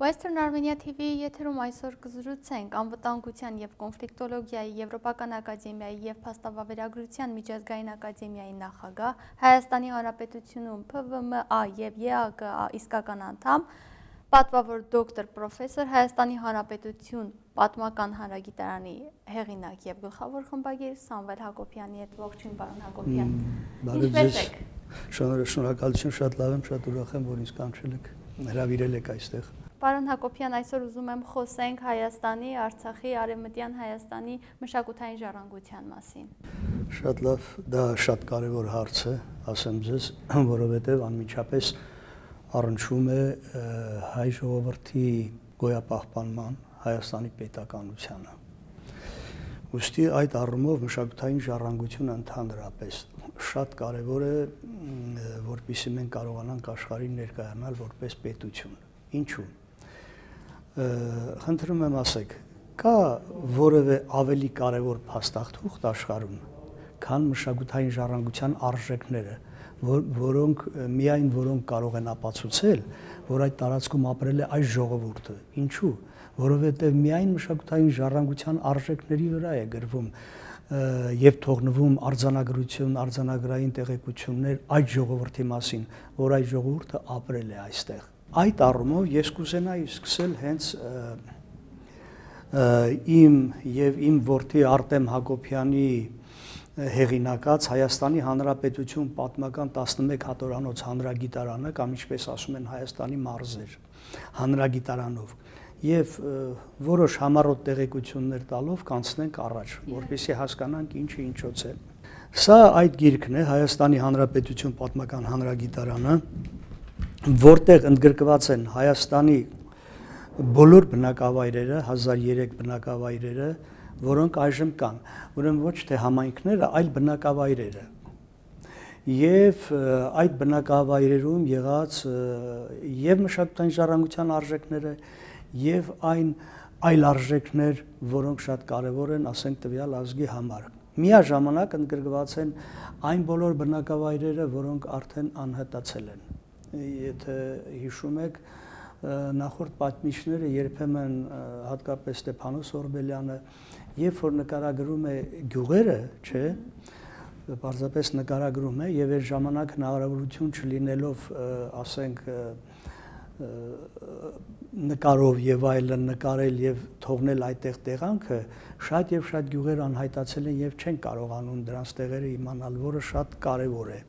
Western Armenia TV-ի եթերում այսօր կզրուցենք անվտանգության եւ կոնֆլիկտոլոգիայի Եվրոպական ակադեմիայի եւ Փաստավավերագրության միջազգային ակադեմիայի նախագահ, Հայաստանի Հանրապետությունում ՓՎՄԱ եւ ԵԱԿ իսկական անդամ, պատվավոր դոկտոր պրոֆեսոր Հայաստանի Հանրապետություն պատմական հանրագիտարանի հեղինակ եւ գլխավոր խմբագիր Սամվել Հակոբյանի հետ ողջույն պարոն Հակոբյան։ Ինչպե՞ս եք։ Շնորհակալություն, շատ լավ եմ, շատ ուրախ եմ, որ ինձ կանչել եք, հրավիրել եք այստեղ։ Պարոն Հակոբյան, այսօր ուզում եմ խոսենք Հայաստանի, Արցախի, Արևմտյան Հայաստանի մշակութային ժառանգության մասին։ Շատ լավ, դա շատ կարևոր հարց է, ասեմ ձեզ, որովհետև անմիջապես առնչվում է հայ ժողովրդի գոյապահպանման, Հայաստանի պետականությանը։ Ոստի այդ առումով մշակութային ժառանգությունը ընդհանրապես շատ կարևոր է, որpիսի մենք կարողանանք աշխարհին ներկայանալ որպես պետություն։ Ինչու՞ խնդրում եմ ասեք, կա որևէ ավելի կարևոր փաստաթուղթ աշխարհում, քան մշակութային ժառանգության արժեքները, որ, որոնք միայն որոնք կարող են ապացուցել, որ այդ տարածքում ապրել է այս ժողովուրդը։ Ինչու՞, որովհետև միայն մշակութային ժառանգության արժեքների վրա է գրվում եւ թողնվում արձանագրություն, արձանագրային տեղեկություններ այդ ժողովրդի մասին, որ այդ ժողովուրդը ապրել է այստեղ։ Այդ առումով ես կուզենայի սկսել հենց իմ եւ իմ որդի Արտեմ Հակոբյանի հեղինակած Հայաստանի Հանրապետություն պատմական 11 հատորանոց հանրագիտարանը կամ ինչպես ասում են Հայաստանի մարզեր հանրագիտարանով եւ որոշ համառոտ տեղեկություններ տալով կանցնենք առաջ որպեսզի հասկանանք ինչը ինչոց է սա այդ գիրքն է Հայաստանի Հանրապետություն պատմական հանրագիտարանը որտեղ ընդգրկված են Հայաստանի բոլոր բնակավայրերը, 1003 բնակավայրերը, որոնք այժմ կան։ Ուրեմն ոչ թե համայնքները, այլ բնակավայրերը։ Եվ այդ բնակավայրերում եղած եւ մշակութային ժառանգության արժեքները եւ այն այլ արժեքներ, որոնք շատ կարեւոր են, ասենք տվյալ ազգի համար միաժամանակ ընդգրկված են այն բոլոր բնակավայրերը, որոնք արդեն անհետացել են եթե հիշում եք, նախորդ պատմիչները երբեմն հատկապես Ստեփանոս Օրբելյանը, երբ որ նկարագրում է գյուղերը, չէ, պարզապես նկարագրում է եւ այդ ժամանակ հնարավորություն չլինելով, ասենք, նկարով եւ այլն նկարել եւ թողնել այդտեղ տեղանքը շատ եւ շատ գյուղեր անհայտացել են եւ չեն կարողանում դրանց տեղերը իմանալ, որը շատ կարեւոր է։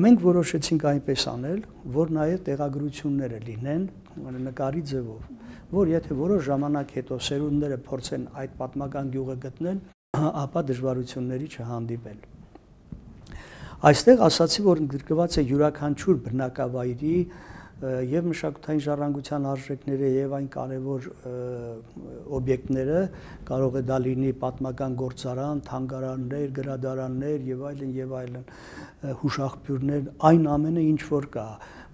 Մենք որոշեցինք այնպես անել, որ նաև տեղագրությունները լինեն նկարի ձևով, որ եթե որոշ ժամանակ հետո սերունդները փորձեն այդ պատմական գյուղը գտնել, ապա դժվարությունների չհանդիպեն։ Այստեղ ասացի, որ ընդգրկված է յուրաքանչյուր բնակավայրի եւ մշակութային ժառանգության արժեքները եւ այն կարեւոր օբյեկտները կարող է դա լինի պատմական գործարան, թանգարաններ, գրադարաններ եւ այլն եւ այլն հուշախբյուրներ, այն ամենը ինչ որ կա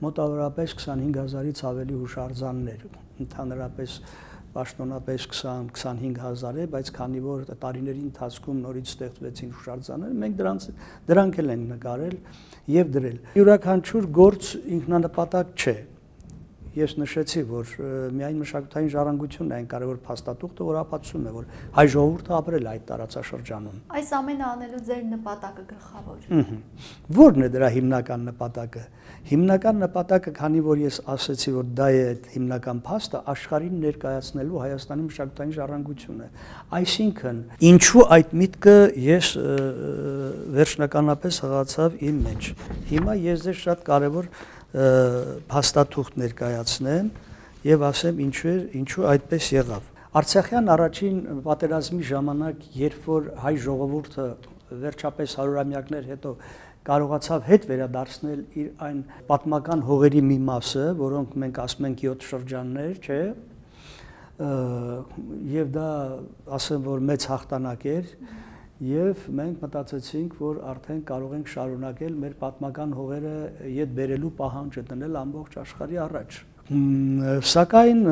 մոտավորապես 25000-ից ավելի հուշարձաններ ընդհանրապես պաշտոնապես 20-25 հազար է, բայց քանի որ տարիների ընթացքում նորից ստեղծվեցին շարժաներ, մենք դրանց դրանք էլ են նկարել եւ դրել։ Յուրաքանչյուր գործ ինքնանպատակ չէ ես նշեցի, որ միայն մշակութային ժառանգությունն է այն կարևոր փաստաթուղթը, որ ապացուցում է, որ հայ ժողովուրդը ապրել է այդ տարածաշրջանում։ Այս ամենը անելու ձեր նպատակը գլխավոր։ Որն է դրա հիմնական նպատակը։ Հիմնական նպատակը, քանի որ ես ասացի, որ դա է այդ հիմնական փաստը, աշխարհին ներկայացնելու Հայաստանի մշակութային ժառանգությունը։ Այսինքն, ինչու այդ միտքը ես վերջնականապես հղացավ իմ մեջ։ Հիմա ես ձեզ շատ կարևոր հաստատուղթ ներկայացնեմ եւ ասեմ ինչու էր, ինչու այդպես եղավ։ Արցախյան առաջին պատերազմի ժամանակ, երբ որ հայ ժողովուրդը վերջապես հարյուրամյակներ հետո կարողացավ հետ վերադարձնել իր այն պատմական հողերի մի մասը, որոնք մենք ասում ենք 7 շրջաններ, չէ, եւ դա ասեմ որ մեծ հաղթանակ էր եւ մենք մտածեցինք, որ արդեն կարող ենք շարունակել մեր պատմական հողերը իդ բերելու պահանջը տնել ամբողջ աշխարհի առաջ։ Սակայն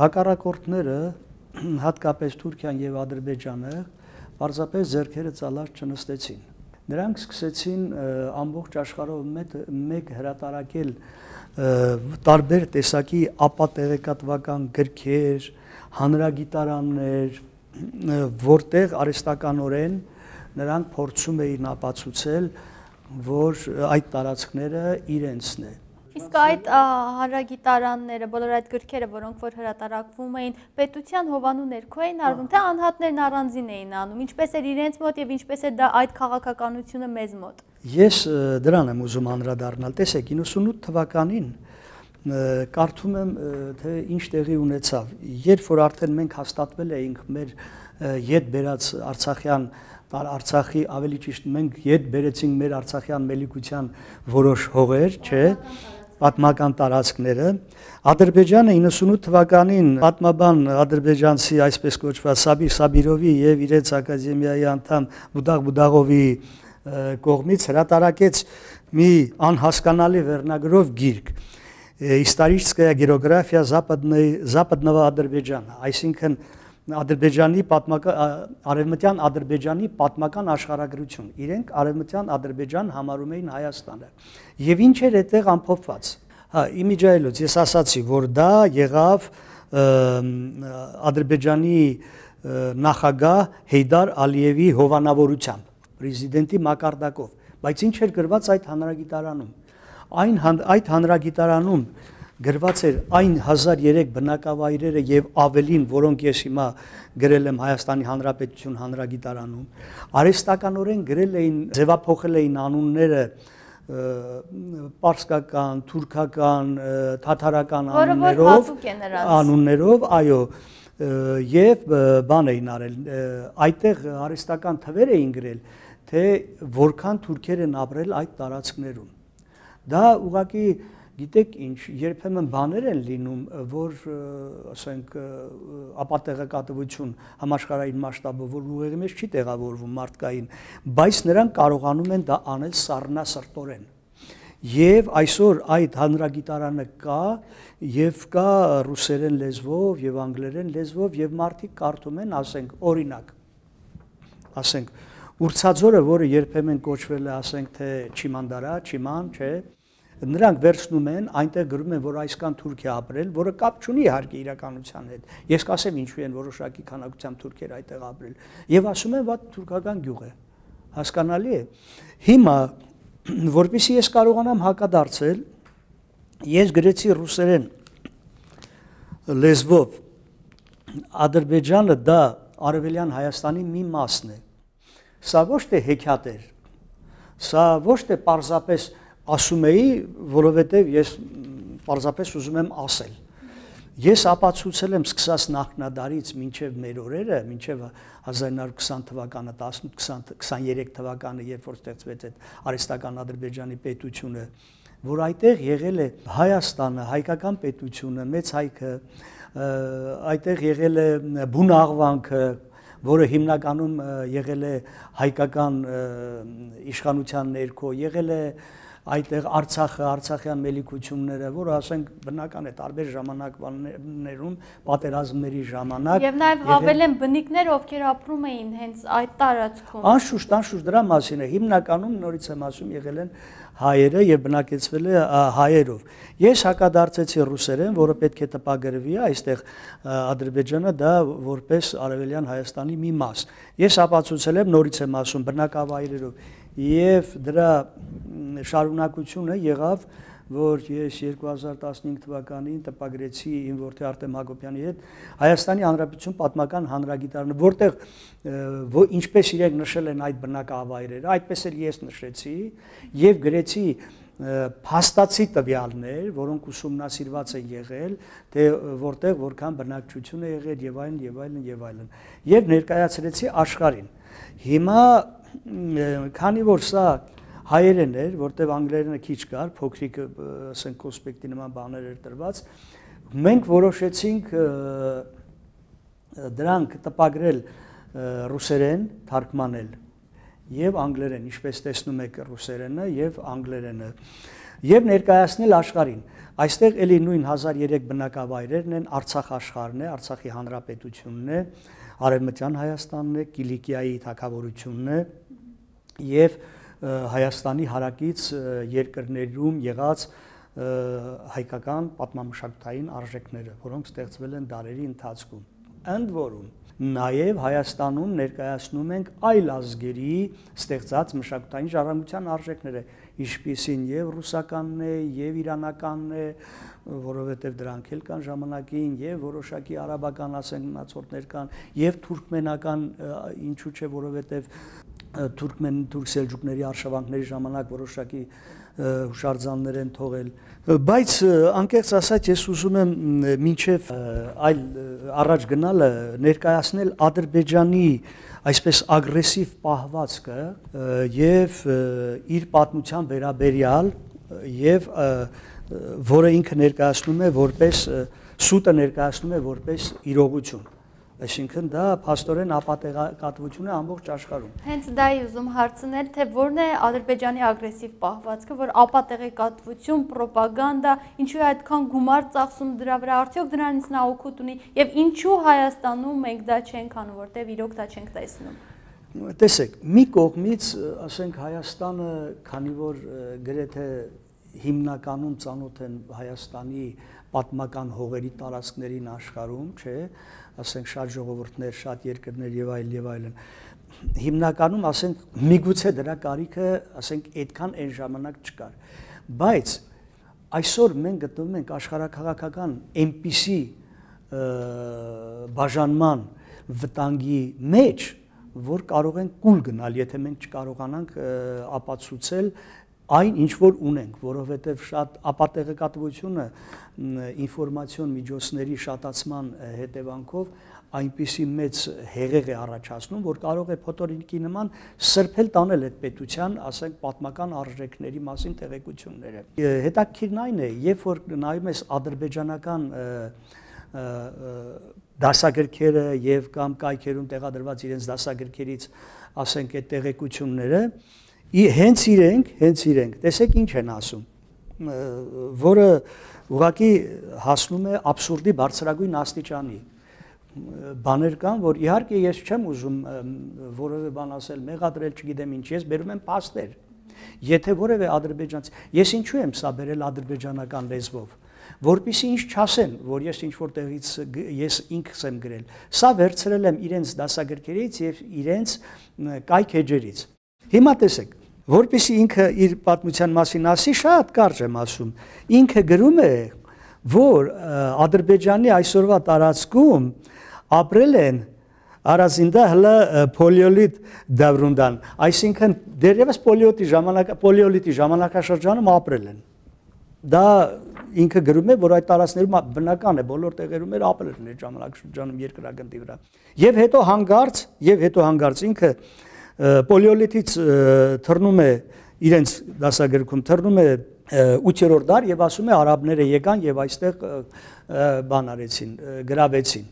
հակառակորդները, հատկապես Թուրքիան եւ Ադրբեջանը, պարզապես зерքերը ցալած չնստեցին։ Նրանք սկսեցին ամբողջ աշխարհով մեկ հրատարակել տարբեր տեսակի ապատեղեկատվական գրքեր, հանրագիտարաններ, որտեղ արհեստականորեն նրանք փորձում էին ապացուցել, որ այդ տարածքները իրենցն է։ Իսկ այդ հանրագիտարանները, բոլոր այդ գրքերը, որոնք որ հրատարակվում էին, պետության հովանու ներքո էին արվում, թե անհատներն առանձին էին անում, ինչպես էր իրենց մոտ եւ ինչպես է դա այդ քաղաքականությունը մեզ մոտ։ Ես դրան եմ ուզում անդրադառնալ։ Տեսեք, 98 թվականին կարդում եմ թե ինչ տեղի ունեցավ երբ որ արդեն մենք հաստատվել էինք մեր յետ բերած արցախյան տար արցախի ավելի ճիշտ մենք յետ բերեցինք մեր արցախյան մելիքության որոշ հողեր չէ պատմական տարածքները ադրբեջանը 98 թվականին պատմաբան ադրբեջանցի այսպես կոչված Սաբի Սաբիրովի եւ իրենց ակադեմիայի անդամ Բուդաղ Բուդաղովի կողմից հրատարակեց մի անհասկանալի վերնագրով գիրք историческая география Западной, Западного Ադրբեջանը, այսինքն Ադրբեջանի պատմական արևմտյան Ադրբեջանի պատմական աշխարհագրություն։ Իրենք արևմտյան Ադրբեջան համարում էին Հայաստանը։ Եվ ինչ էր այդտեղ ամփոփված։ Հա, իմիջայելուց ես ասացի, որ դա եղավ Ադրբեջանի նախագահ Հեյդար Ալիևի հովանավորությամբ, պրեզիդենտի մակարդակով։ Բայց ինչ էր գրված այդ հանրագիտարանում այն այդ հանրագիտարանում գրված էր այն 1003 բնակավայրերը եւ ավելին, որոնք ես հիմա գրել եմ Հայաստանի Հանրապետություն հանրագիտարանում, արեստականորեն գրել էին, ձևափոխել էին անունները պարսկական, թուրքական, թաթարական անուններով, անուններով, այո, եւ բան էին արել, այդտեղ արեստական թվեր էին գրել, թե որքան թուրքեր են ապրել այդ տարածքներում Դա ուղղակի գիտեք ինչ, երբեմն բաներ են լինում, որ ասենք ապատեղեկատվություն համաշխարհային մասշտաբով որ ուղղակի մեջ չի տեղավորվում մարդկային, բայց նրանք կարողանում են դա անել սառնասրտորեն։ Եվ այսօր այդ հանրագիտարանը կա եւ կա ռուսերեն լեզվով եւ անգլերեն լեզվով եւ մարդիկ կարդում են, ասենք, օրինակ, ասենք, Ուրցաձորը, որը երբեմն կոչվել է, ասենք թե Չիմանդարա, Չիման, չէ, նրանք վերցնում են, այնտեղ գրում են, որ այսքան Թուրքիա ապրել, որը կապ չունի իհարկե իրականության հետ։ Ես կասեմ ինչու են որոշակի քանակությամբ թուրքեր այդտեղ ապրել։ Եվ ասում են, ված թուրքական գյուղ է։ Հասկանալի է։ Հիմա, որpիսի ես կարողանամ հակադարձել, ես գրեցի ռուսերեն լեզվով Ադրբեջանը դա Արևելյան Հայաստանի մի մասն է։ Սա ոչ թե հեքիաթ էր։ Սա ոչ թե պարզապես ասում էի, որովհետև ես պարզապես ուզում եմ ասել։ Ես ապացուցել եմ սկսած նախնադարից մինչև մեր օրերը, մինչև 1920 թվականը, 18-23 թվականը, երբ որ ստեղծվեց այդ արեստական Ադրբեջանի պետությունը, որ այդտեղ եղել է Հայաստանը, հայկական պետությունը, մեծ հայքը, այդտեղ եղել է բուն աղվանքը, որը հիմնականում եղել է հայկական իշխանության ներքո, եղել է այդտեղ Արցախը, Արցախյան մելիքությունները, որը ասենք բնական է տարբեր ժամանակներում պատերազմների ժամանակ եւ նաեւ հավել են բնիկներ, ովքեր ապրում էին հենց այդ տարածքում։ Անշուշտ, անշուշտ դրա մասին է հիմնականում նորից եմ ասում եղել են հայերը եւ բնակեցվել է հայերով։ Ես հակադարձեցի ռուսերեն, որը պետք է տպագրվի այստեղ Ադրբեջանը դա որպես արևելյան Հայաստանի մի մաս։ Ես ապացուցել եմ նորից եմ ասում բնակավայրերով եւ դրա շարունակությունը եղավ որ ես 2015 թվականին տպագրեցի իմ որդի Արտեմ Հակոբյանի հետ Հայաստանի Հանրապետություն պատմական հանրագիտարանը, որտեղ որ ինչպես իրենք նշել են այդ բնակավայրերը, այդպես էլ ես նշեցի եւ գրեցի փաստացի տվյալներ, որոնք ուսումնասիրված են եղել, թե որտեղ որքան բնակչություն է եղել եւ այլն եւ այլն եւ այլն։ Եվ ներկայացրեցի աշխարհին։ Հիմա քանի որ սա հայերեն էր, որտեվ անգլերենը քիչ կար, փոքրիկ ասենք կոնսպեկտի նման բաներ էր տրված, մենք որոշեցինք դրանք տպագրել ռուսերեն, թարգմանել եւ անգլերեն, ինչպես տեսնում եք ռուսերենը եւ անգլերենը եւ ներկայացնել աշխարհին։ Այստեղ էլի նույն 1003 բնակավայրերն են, Արցախ աշխարհն է, Արցախի հանրապետությունն է, Արևմտյան Հայաստանն է, Կիլիկիայի թակավորությունն է եւ Հայաստանի հարակից երկրներում եղած հայկական պատմամշակութային արժեքները, որոնք ստեղծվել են դարերի ընթացքում։ Ընդ որում, նաև Հայաստանում ներկայացնում ենք այլ ազգերի ստեղծած մշակութային ժառանգության արժեքները, ինչպիսին եւ ռուսականն է, եւ իրանականն է, որովհետեւ դրանք էլ կան ժամանակին եւ որոշակի արաբական ասենք մնացորդներ կան եւ թուրքմենական ինչու՞ չէ, որովհետեւ թուրքմեն թուրքսելջուկների արշավանքների ժամանակ որոշակի հուշարձաններ են թողել բայց անկեղծ ասած ես ուզում եմ ինչեւ այլ առաջ գնալը ներկայացնել ադրբեջանի այսպես ագրեսիվ պահվածքը եւ իր պատմության վերաբերյալ եւ որը ինքը ներկայացնում է որպես սուտը ներկայացնում է որպես իրողություն Այսինքն դա փաստորեն ապատեղակատվությունը ամբողջ աշխարհում։ Հենց դա է ուզում հարցնել, թե որն է Ադրբեջանի ագրեսիվ պահվածքը, որ ապատեղեկատվություն, ռոպագանդա, ինչու է այդքան գումար ծախսում դրա վրա, արդյոք դրանից նա օգուտ ունի եւ ինչու Հայաստանում մենք դա չենք անում, որտեւ իրոք դա չենք տեսնում։ Տեսեք, մի կողմից, ասենք Հայաստանը, քանի որ գրեթե հիմնականում ծանոթ են Հայաստանի պատմական հողերի տարածքներին աշխարհում, չէ՞ ասենք շատ ժողովուրդներ, շատ երկրներ եւ այլ եւ այլն։ Հիմնականում ասենք միգուցե դրա կարիքը ասենք այդքան այն ժամանակ չկար։ Բայց այսօր մենք գտնվում ենք աշխարհակաղակական այնպիսի բաժանման վտանգի մեջ, որ կարող են կուլ գնալ, եթե մենք չկարողանանք ապացուցել այն ինչ որ ունենք, որովհետև շատ ապատեղեկատվությունը ինֆորմացիոն միջոցների շատացման հետևանքով այնպիսի մեծ հեղեղ է առաջացնում, որ կարող է փոթորիկի նման սրբել տանել այդ պետության, ասենք, պատմական արժեքների մասին տեղեկությունները։ Հետաքրքիրն այն է, երբ որ նայում ես ադրբեջանական դասագրքերը եւ կամ կայքերում տեղադրված իրենց դասագրքերից, ասենք, այդ տեղեկությունները, հենց իրենք, հենց իրենք, տեսեք ինչ են ասում, որը ուղղակի հասնում է абսուրդի բարձրագույն աստիճանի բաներ կան, որ իհարկե ես չեմ ուզում որևէ բան ասել, մեղադրել, չգիտեմ ինչ, ես բերում եմ փաստեր։ Եթե որևէ ադրբեջանց, ես ինչու եմ սա բերել ադրբեջանական լեզվով, որpիսի ինչ չասեն, որ ես ինչ որ տեղից ես ինքս եմ գրել։ Սա վերցրել եմ իրենց դասագրքերից եւ իրենց կայք էջերից։ Հիմա տեսեք, որբիսի ինքը իր պատմության մասին ասի, շատ կարճ եմ ասում։ Ինքը գրում է, որ Ադրբեջանի այսօրվա տարածքում ապրել են Արազինդա հլը պոլիոլիտ դավրունդան, այսինքն դերևս պոլիոլիտի ժամանակ պոլիոլիտի ժամանակաշրջանում ապրել են։ Դա ինքը գրում է, որ այդ տարածներում բնական է, բոլոր տեղերում էր ապրել են այդ ժամանակաշրջանում երկրագնդի վրա։ Եվ հետո հանգարց, եւ հետո հանգարց ինքը Պոլիոլիտից թռնում է իրենց դասագրքում թռնում է 8-րդ դար եւ ասում է արաբները եկան եւ այստեղ բան արեցին, գրավեցին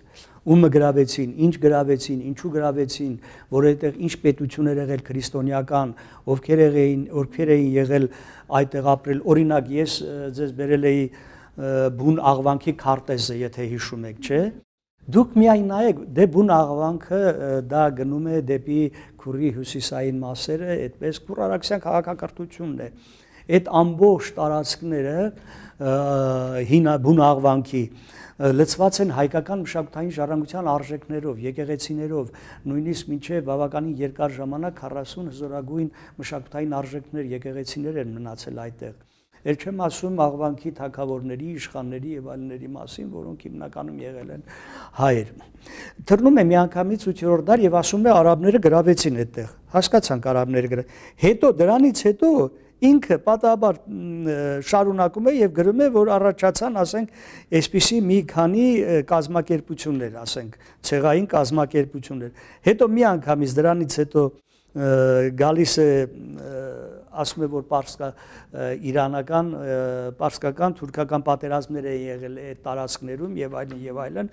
ումը գրավեցին, ինչ գրավեցին, ինչու գրավեցին, որովհետև ինչ պետություններ եղել քրիստոնեական, ովքեր եղեին, ովքեր էին եղել այդտեղ ապրել։ Օրինակ ես ձեզ բերել էի բուն աղվանքի քարտեզը, եթե հիշում եք, չէ՞։ Դուք միայն նայեք, դե բուն աղավանքը դա գնում է դեպի քուրի հյուսիսային մասերը, այդպես քուր արաքսյան քաղաքակրթությունն է։ Այդ ամբողջ տարածքները հին բուն աղավանքի լծված են հայկական մշակութային ժառանգության արժեքներով, եկեղեցիներով, նույնիսկ մինչև բավականին երկար ժամանակ 40 հզորագույն մշակութային արժեքներ եկեղեցիներ են մնացել այդտեղ։ Էլ չեմ ասում աղվանքի թակավորների, իշխանների եւ այլների մասին, որոնք հիմնականում եղել են հայեր։ Թռնում է միանգամից 8-րդ դար եւ ասում է արաբները գրավեցին այդտեղ։ Հասկացանք արաբները գրա։ Հետո դրանից հետո ինքը պատահաբար շարունակում է եւ գրում է որ առաջացան ասենք այսպիսի մի քանի կազմակերպություններ ասենք ցեղային կազմակերպություններ հետո մի անգամից դրանից հետո գալիս է ասում է որ պարսկա իրանական պարսկական թուրքական պատերազմներ են եղել այդ տարածքներում եւ այլն եւ այլն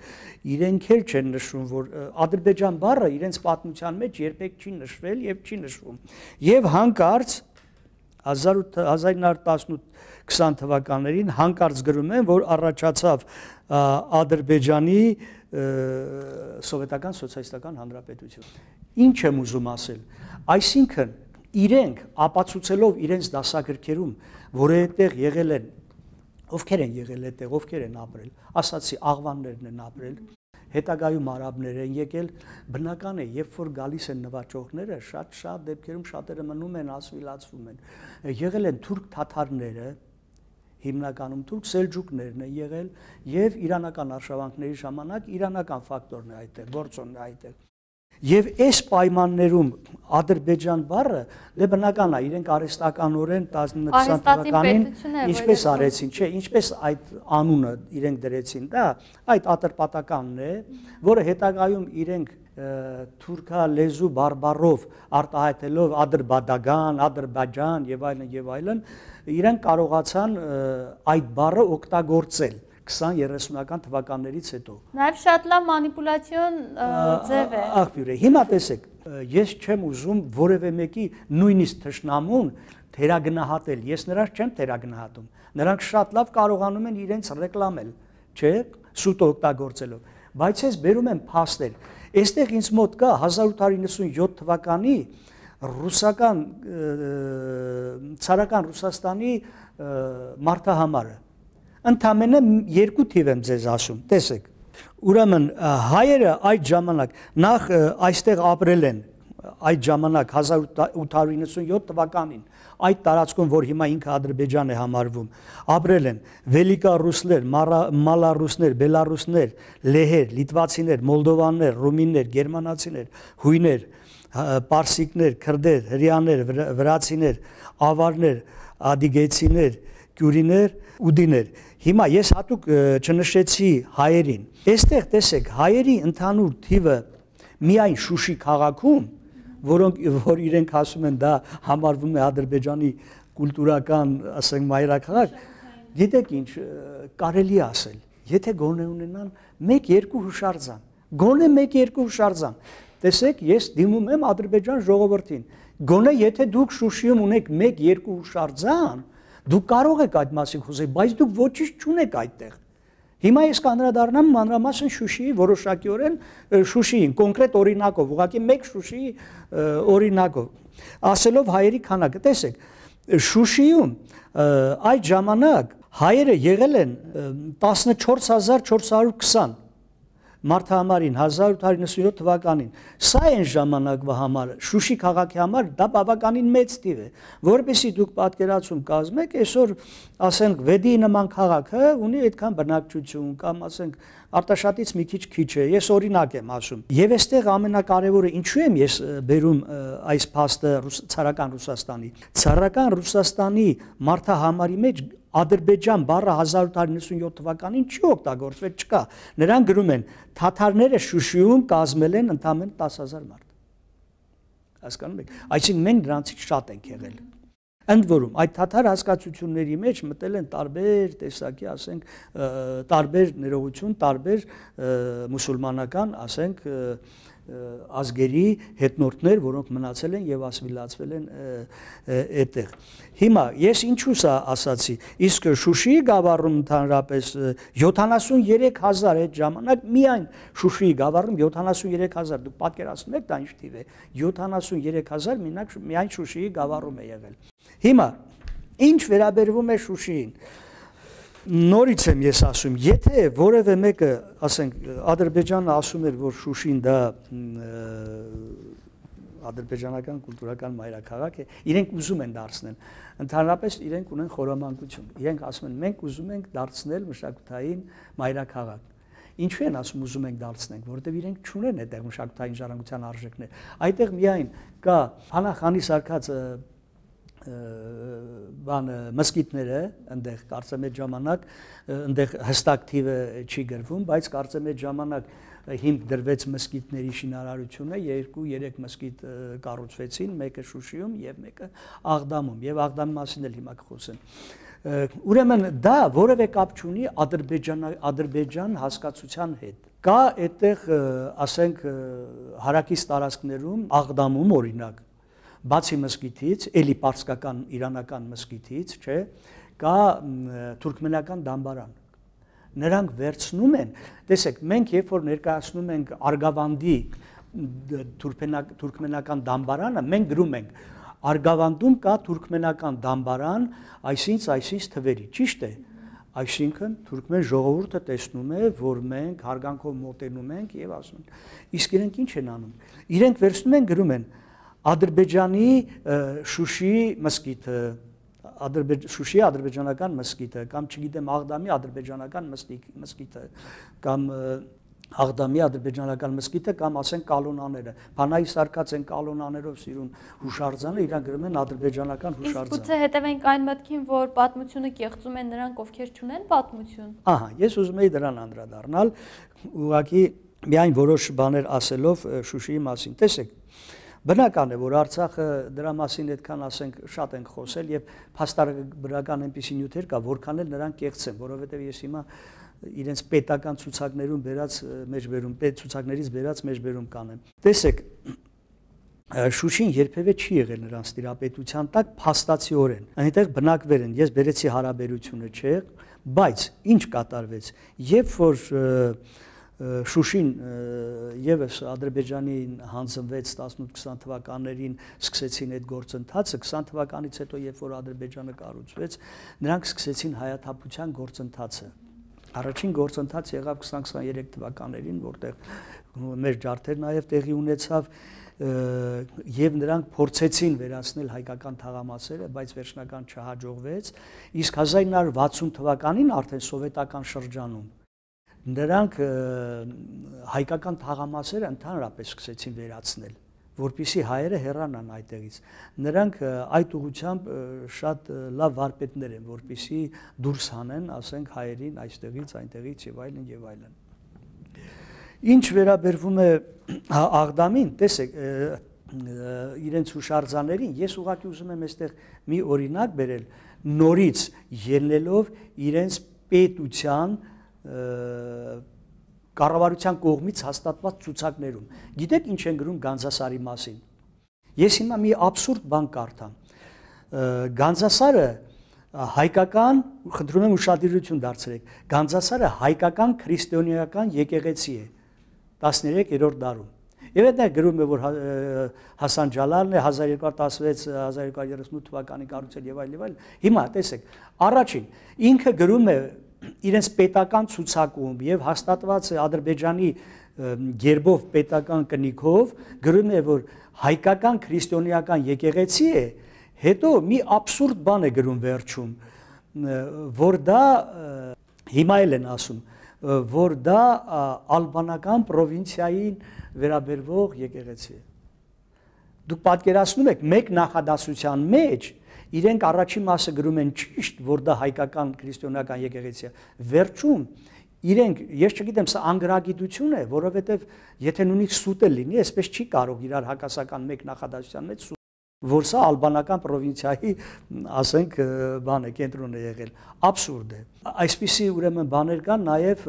իրենք էլ չեն նշում որ ադրբեջան բառը իրենց պատմության մեջ երբեք չի նշվել եւ չի նշվում եւ հանկարծ 1918-20 թվականներին հանկարծ գրում են որ առաջացավ ադրբեջանի սովետական սոցիալիստական հանրապետություն ինչ եմ ուզում ասել Այսինքն իրենք ապացուցելով իրենց դասագրքերում, որ այդտեղ եղել են, ովքեր են եղել այդտեղ, ովքեր են ապրել, ասացի աղվաններն են ապրել, հետագայում արաբներ են եկել, բնական է, երբ որ գալիս են նվաճողները, շատ-շատ դեպքերում շատերը մնում են, ասվիլացվում են։ Եղել են թուրք թաթարները, հիմնականում թուրք սելջուկներն են եղել եւ իրանական արշավանքների ժամանակ իրանական ֆակտորն է այդտեղ, գործոնն է այդտեղ։ Եվ այս պայմաններում Ադրբեջան բառը դե բնական է, իրենք արհեստականորեն 19-20 թվականին ինչպես արեցին, չէ, ինչպես այդ անունը իրենք դրեցին, դա այդ ատրպատականն է, որը հետագայում իրենք թուրքա լեզու բարբարով արտահայտելով ադրբադագան, ադրբաջան եւ այլն եւ այլն, իրենք կարողացան այդ բառը օգտագործել 20-30-ական թվականներից հետո։ Նաև շատ լավ մանիպուլացիոն ձև է։ Աղբյուրը, հիմա տեսեք, ես չեմ ուզում որևէ մեկի նույնիսկ թշնամուն թերագնահատել, ես նրանց չեմ թերագնահատում։ Նրանք շատ լավ կարողանում են իրենց ռեկլամել, չէ՞, սուտ օգտագործելով։ Բայց ես բերում եմ փաստեր։ Այստեղ ինձ մոտ կա 1897 թվականի ռուսական ցարական Ռուսաստանի մարտահամարը ընդամենը երկու թիվ եմ ձեզ ասում, տեսեք։ Ուրեմն հայերը այդ ժամանակ նախ այստեղ ապրել են այդ ժամանակ 1897 թվականին այդ տարածքում, որ հիմա ինքը Ադրբեջան է համարվում, ապրել են Վելիկա ռուսներ, մալարուսներ, բելարուսներ, լեհեր, լիտվացիներ, մոլդովաններ, ռումիններ, գերմանացիներ, հույներ, պարսիկներ, քրդեր, հрьяաներ, վրացիներ, ավարներ, ադիգեցիներ, գյուրիներ, ուդիներ։ Հիմա ես հատուկ չնշեցի հայերին։ Այստեղ տեսեք, հայերի ընդհանուր թիվը միայն Շուշի քաղաքում, որոնք որ իրենք ասում են դա համարվում է Ադրբեջանի կուլտուրական, ասենք, մայրաքաղաք, գիտեք ինչ, կարելի ասել, եթե գոնե ունենան 1-2 հուշարձան, գոնե 1-2 հուշարձան։ Տեսեք, ես դիմում եմ Ադրբեջան ժողովրդին։ Գոնե եթե դուք Շուշիում ունեք 1-2 հուշարձան, Դու կարող եք այդ մասին խոսել, բայց դու ոչինչ չունեք այդտեղ։ Հիմա ես կանրադառնամ մանրամասն Շուշիի որոշակիորեն Շուշիին, կոնկրետ օրինակով, ուղղակի մեկ Շուշիի օրինակով, ասելով հայերի քանակը, տեսեք, Շուշիում այդ ժամանակ հայերը եղել են 14420 մարտահամարին 1897 թվականին։ Սա այն ժամանակվա համար Շուշի քաղաքի համար դա բավականին մեծ տիվ է, որովհետեւ դուք պատկերացում կազմեք, այսօր ասենք Վեդի նման քաղաքը ունի այդքան բնակչություն կամ ասենք Արտաշատից մի քիչ քիչ է։ Ես օրինակ եմ ասում։ Եվ այստեղ ամենակարևորը ինչու եմ ես բերում այս փաստը ցարական Ռուսաստանի։ Ցարական Ռուսաստանի մարտահամարի մեջ Ադրբեջան բառը 1897 թվականին չի օգտագործվել, չկա։ Նրան գրում են թաթարները Շուշիում կազմել են ընդամենը 10000 մարդ։ Հասկանում եք։ Այսինքն մենք նրանցից շատ ենք եղել։ Ընդ որում այդ թաթար հասկացությունների մեջ մտել են տարբեր տեսակի, ասենք, տարբեր ներողություն, տարբեր մուսուլմանական, ասենք, և, ազգերի հետնորդներ, որոնք մնացել են եւ ասիմիլացվել են այդտեղ։ Հիմա ես ինչու սա ասացի, իսկ Շուշիի գավառում ընդհանրապես 73000 այդ ժամանակ միայն Շուշիի գավառում 73000, դուք պատկերացնում եք դա ինչ թիվ է։ 73000 մինակ միայն Շուշիի գավառում է եղել։ Հիմա ինչ վերաբերվում է Շուշիին, նորից եմ ես ասում, եթե որևէ մեկը, ասենք, Ադրբեջանը ասում էր, որ Շուշին դա ադրբեջանական կուլտուրական մայրաքաղաք է, իրենք ուզում են դարձնել։ Ընդհանրապես իրենք ունեն խորամանկություն։ Իրենք ասում են, մենք ուզում ենք դարձնել մշակութային մայրաքաղաք։ Ինչու են ասում ուզում ենք դարձնենք, որովհետև իրենք չունեն այդտեղ մշակութային ժառանգության արժեքներ։ Այդտեղ միայն կա հանախանի սարկած բան մսկիթները այնտեղ կարծեմ այդ ժամանակ այնտեղ հստակ թիվը չի գրվում, բայց կարծեմ այդ ժամանակ հիմք դրվեց մսկիթների շինարարությունը, երկու-երեք մսկիթ կառուցվեցին, մեկը Շուշիում եւ մեկը Աղդամում, եւ Աղդամի մասին էլ հիմա կխոսեմ։ Ուրեմն դա որևէ կապ չունի Ադրբեջան Ադրբեջան հասկացության հետ կա այդտեղ ասենք հարակից տարածքներում աղդամում օրինակ բացի մսկիթից, էլի պարսկական իրանական մսկիթից, չէ, կա թուրքմենական դամբարան նրանք վերցնում են տեսեք մենք երբ որ ներկայացնում ենք արգավանդի թուրքմենական դամբարանը մենք գրում ենք արգավանդում կա թուրքմենական դամբարան այսինչ այսինչ թվերի ճիշտ է այսինքն թուրքմեն ժողովուրդը տեսնում է որ մենք հարգանքով մոտենում ենք եւ ասում իսկ իրենք ինչ են անում իրենք վերցնում են գրում են Ադրբեջանի Շուշի մսկիթը Ադրբեջ Շուշի ադրբեջանական մսկիթը կամ չգիտեմ Աղդամի ադրբեջանական մսկիթը կամ Աղդամի ադրբեջանական մսկիթը կամ ասեն կալոնաները։ Փանայի սարկած են կալոնաներով սիրուն հուշարձանը, իրանք գրում են ադրբեջանական հուշարձան։ Իսկ գուցե հետևենք այն մտքին, որ պատմությունը կեղծում են նրանք, ովքեր չունեն պատմություն։ Ահա, ես ուզում եի դրան անդրադառնալ, ուղղակի միայն որոշ բաներ ասելով Շուշիի մասին։ Տեսեք, Բնական է, որ Արցախը դրա մասին այդքան ասենք շատ ենք խոսել եւ փաստարարական այնպիսի նյութեր կա, որքան էլ նրանք կեղծ են, որովհետեւ ես հիմա իրենց պետական ցուցակներում վերած մեջբերում, պետ ցուցակներից վերած մեջբերում կանեմ։ Տեսեք, Շուշին երբևէ չի եղել նրանց տիրապետության տակ փաստացիորեն։ Այնտեղ բնակվեր են, ես բերեցի հարաբերությունը չէ, բայց ինչ կատարվեց, երբ որ և, Շուշին եւս Ադրբեջանին հանձնվեց 18-20 թվականներին սկսեցին այդ գործընթացը 20 թվականից հետո երբ որ Ադրբեջանը կառուցվեց նրանք սկսեցին հայաթափության գործընթացը Առաջին գործընթաց եղավ 2023 թվականներին, որտեղ մեր ջարդեր նաև տեղի ունեցավ եւ նրանք փորձեցին վերացնել հայկական թաղամասերը, բայց վերջնական չհաջողվեց։ Իսկ 1960 թվականին արդեն սովետական շրջանում նրանք հայկական թաղամասերը ընդհանրապես սկսեցին վերացնել որպիսի հայերը հեռանան այդտեղից։ Նրանք այդ ուղությամբ շատ լավ վարպետներ են, որպիսի դուրս հանեն, ասենք հայերին այստեղից, այնտեղից եւ այլն եւ այլն։ Ինչ վերաբերվում է Աղդամին, տեսեք, իրենց հուշարձաներին, ես ուղղակի ուզում եմ այստեղ մի օրինակ բերել, նորից ելնելով իրենց պետության կառավարության կողմից հաստատված ցուցակներում։ Գիտեք ինչ են գրում Գանձասարի մասին։ Ես հիմա մի абսուրդ բան կարդամ։ Գանձասարը հայկական, խնդրում եմ ուշադրություն դարձրեք։ Գանձասարը հայկական քրիստոնեական եկեղեցի է 13-րդ դարում։ Եվ այդ գրում է որ հա, Հասան Ջալալն է 1216-1238 թվականի կառուցել եւ այլ եւ այլ։ Հիմա տեսեք, առաջին ինքը գրում է իրենց պետական ցուցակում եւ հաստատված է Ադրբեջանի ģերբով պետական կնիքով գրում է որ հայկական քրիստոնեական եկեղեցի է հետո մի абսուրդ բան է գրում վերջում որ դա հիմա էլ են ասում որ դա ալբանական պրովինցիային վերաբերվող եկեղեցի է դուք պատկերացնում եք մեկ նախադասության մեջ իրենք առաջի մասը գրում են ճիշտ, որ դա հայկական քրիստոնեական եկեղեցի է։ Վերջում իրենք ես չգիտեմ սա անգրագիտություն է որովհետև եթե նույնիսկ սուտը լինի այսպես չի կարող իրար հակասական մեկ նախադասության մեջ որ սա ալբանական պրովինցիայի, ասենք, բան է, կենտրոնը եղել։ Աբսուրդ է։ Այսպիսի ուրեմն բաներ կան նաև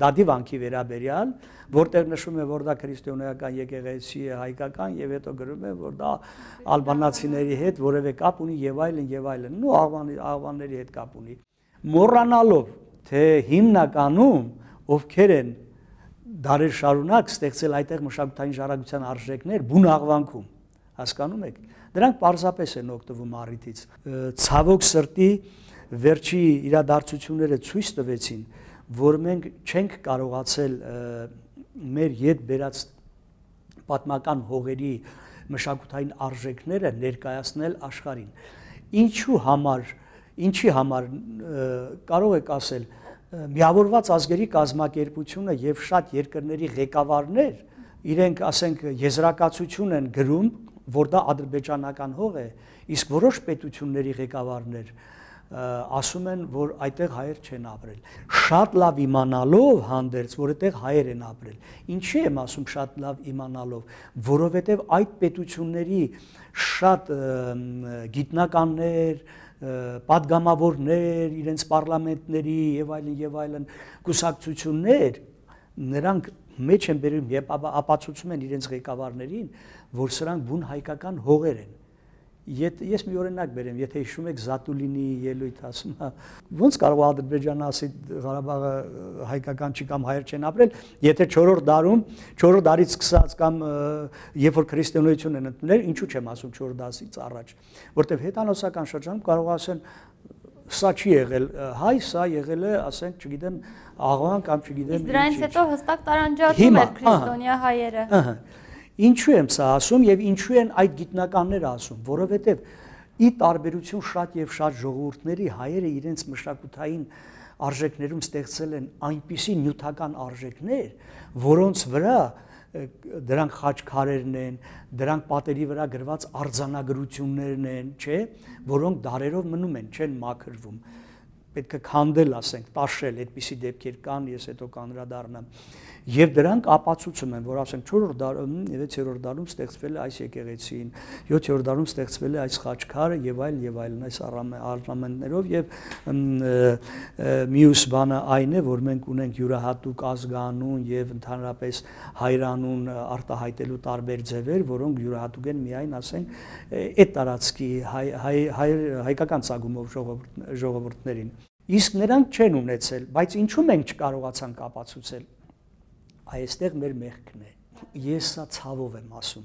դադի վանքի վերաբերյալ, որտեղ նշվում է, որ դա քրիստոնեական եկեղեցի է, հայկական եւ հետո գրում է, որ դա ալբանացիների հետ որևէ կապ ունի եւ այլն եւ այլն, նո աղվանների հետ կապ ունի։ Մոռանալով, թե հիմնականում ովքեր են դարեր շարունակ ստեղծել այդտեղ մշակութային ժառանգության արժեքներ բուն աղվանքում հասկանում եք դրանք պարզապես են օգտվում առիթից ցավոք սրտի վերջի իրադարձությունները ցույց տվեցին որ մենք չենք կարողացել մեր յետ բերած պատմական հողերի մշակութային արժեքները ներկայացնել աշխարհին ինչու համար ինչի համար կարող եք ասել միավորված ազգերի կազմակերպությունը եւ շատ երկրների ղեկավարներ իրենք ասենք եզրակացություն են գրում որ դա ադրբեջանական հող է, իսկ որոշ պետությունների ղեկավարներ ասում են, որ այդտեղ հայեր չեն ապրել։ Շատ լավ իմանալով հանդերձ, որ այդտեղ հայեր են ապրել։ Ինչի եմ ասում շատ լավ իմանալով, որովհետև այդ պետությունների շատ գիտնականներ, падգամավորներ, իրենց parlamentների եւ այլն եւ այլն կուսակցություններ նրանք մեջ են բերում եւ ապացուցում են իրենց ղեկավարներին, որ սրանք բուն հայկական հողեր են։ Եթե ես մի օրինակ բերեմ, եթե հիշում եք Զատուլինի ելույթ ասում է, ոնց կարող է Ադրբեջանը ասի Ղարաբաղը հայկական չի կամ հայեր չեն ապրել, եթե 4-րդ դարում, 4-րդ դարից սկսած կամ երբ որ քրիստոնեություն են ընդունել, ինչու՞ չեմ ասում 4-րդ դասից առաջ, որտեվ հետանոսական շրջանում կարող ասեն սա չի եղել հայ, սա եղել է, ասենք, չգիտեմ, աղան կամ չգիտեմ ինչ։ Իսկ դրանից հետո հստակ տարանջատում էր քրիստոնյա հայերը։ Ահա։ Ինչու եմ սա ասում եւ ինչու են այդ գիտնականները ասում, որովհետեւ ի տարբերություն շատ եւ շատ ժողովուրդների հայերը իրենց մշակութային արժեքներում ստեղծել են այնպիսի նյութական արժեքներ, որոնց վրա դրանք խաչքարերն են, դրանք պատերի վրա գրված արձանագրություններն են, չէ, որոնք դարերով մնում են, չեն մաքրվում։ Պետք է քանդել, ասենք, տաշել, այդպիսի դեպքեր կան, ես հետո կանրադառնամ եւ դրանք ապացուցում են, որ ասենք 4-րդ դարում, 6-րդ դարում ստեղծվել է այս եկեղեցին, 7-րդ դարում ստեղծվել է այս խաչքարը եւ այլ եւ այլն այս արնամենտներով եւ միուս բանը այն է, որ մենք ունենք յուրահատուկ ազգանուն եւ ընդհանրապես հայրանուն արտահայտելու տարբեր ձևեր, որոնք յուրահատուկ են միայն ասենք այդ տարածքի հայ հայ հայկական ցագումով ժողովուրդներին իսկ նրանք չեն ունեցել բայց ինչու մենք չկարողացանք ապացուցել այստեղ մեր մեղքն է։ Ես սա ցավով եմ ասում։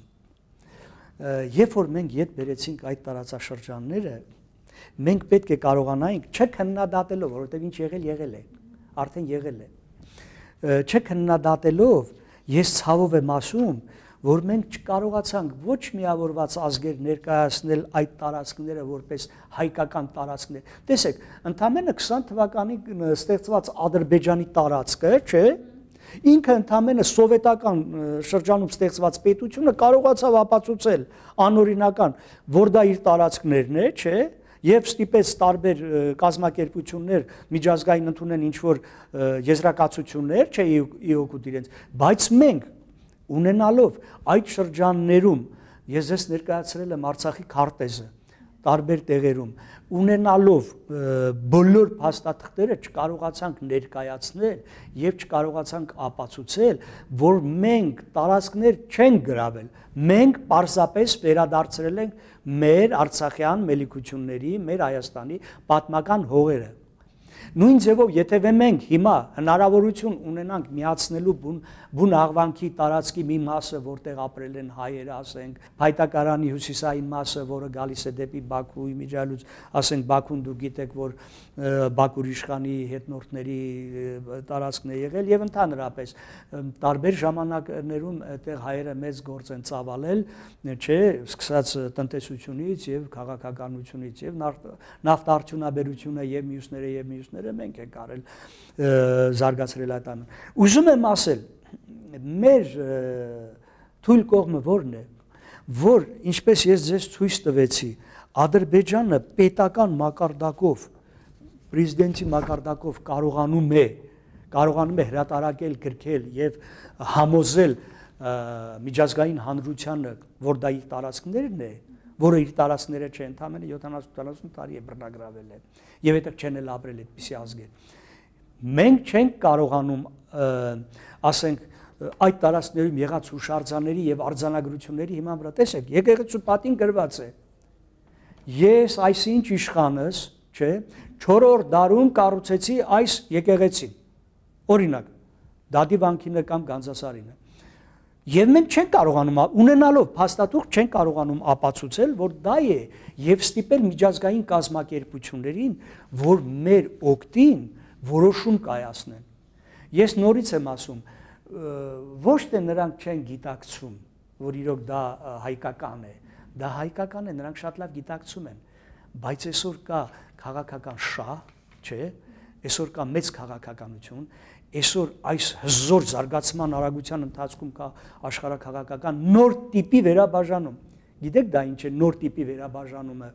Երբ որ մենք յետ բերեցինք այդ տարածաշրջանները, մենք պետք է կարողանայինք չքննադատելով, որովհետև ինչ եղել եղել է, արդեն եղել է։ Չքննադատելով, ես ցավով եմ ասում, որ մենք չկարողացանք ոչ միավորված ազգեր ներկայացնել այդ տարածքները որպես հայկական տարածքներ։ Տեսեք, ընդամենը 20 թվականին ստեղծված Ադրբեջանի տարածքը, չէ՞, Ինքը ընդամենը սովետական շրջանում ստեղծված պետությունը կարողացավ ապացուցել անօրինական, որ դա իր տարածքներն է, չէ՞, եւ ստիպեց տարբեր կազմակերպություններ միջազգային ընդունեն ինչ որ եզրակացություններ, չէ՞ իօգուտ իրենց, բայց մենք ունենալով այդ շրջաններում ես ես ներկայացրել եմ Արցախի քարտեզը տարբեր տեղերում ունենալով բոլոր փաստաթղթերը չկարողացանք ներկայացնել եւ չկարողացանք ապացուցել, որ մենք տարածքներ չեն գravel։ Մենք պարզապես վերադարձրել ենք մեր Արցախյան մելիքությունների, մեր Հայաստանի պատմական հողերը։ Նույն ձևով, եթե մենք հիմա հնարավորություն ունենանք միացնելու բուն, բուն աղվանքի տարածքի մի մասը, որտեղ ապրել են հայերը, ասենք, փայտակարանի հյուսիսային մասը, որը գալիս է դեպի Բաքու իմիջալուց, ասենք Բաքուն դու գիտեք, որ Բաքուր իշխանի հետնորդների տարածքն է եղել եւ ընդհանրապես տարբեր ժամանակներում այդտեղ հայերը մեծ գործ են ծավալել, չէ, սկսած տնտեսությունից եւ քաղաքականությունից եւ նավթարդյունաբերությունը եւ մյուսները եւ մյուսները ծրագրերը մենք ենք արել զարգացրել այդ ամենը։ Ուզում եմ ասել, մեր թույլ կողմը որն է, որ ինչպես ես ձեզ ցույց տվեցի, Ադրբեջանը պետական մակարդակով պրեզիդենտի մակարդակով կարողանում է կարողանում է հրատարակել, գրքել եւ համոզել միջազգային հանրությանը, որ դա իր տարածքներն է, որը իր տարածքները չէ, ընդամենը 70-80 տարի է բռնագրավել է։ Եվ այդտեղ չեն էլ ապրել այդպիսի ազգեր։ Մենք չենք կարողանում ասենք այդ տարածքներում եղած հուշարձանների եւ արձանագրությունների հիմա վրա տեսեք եկեղեցու պատին գրված է ես այսինչ իշխանս չէ 4-րդ դարում կառուցեցի այս եկեղեցին օրինակ դադիվանքինը կամ գանձասարինը Եվ մենք չենք կարողանում ունենալով փաստաթուղթ չենք կարողանում ապացուցել, որ դա է եւ ստիպել միջազգային կազմակերպություններին, որ մեր օկտին որոշում կայացնեն։ Ես նորից եմ ասում, ոչ թե նրանք չեն գիտակցում, որ իրոք դա հայկական է, դա հայկական է, նրանք շատ լավ գիտակցում են, բայց այսօր կա քաղաքական շահ, չէ՞, այսօր կա մեծ քաղաքականություն, այսօր այս հզոր զարգացման արագության ընթացքում կա աշխարհակաղակական նոր տիպի վերաբաժանում։ Գիտեք դա ինչ է նոր տիպի վերաբաժանումը։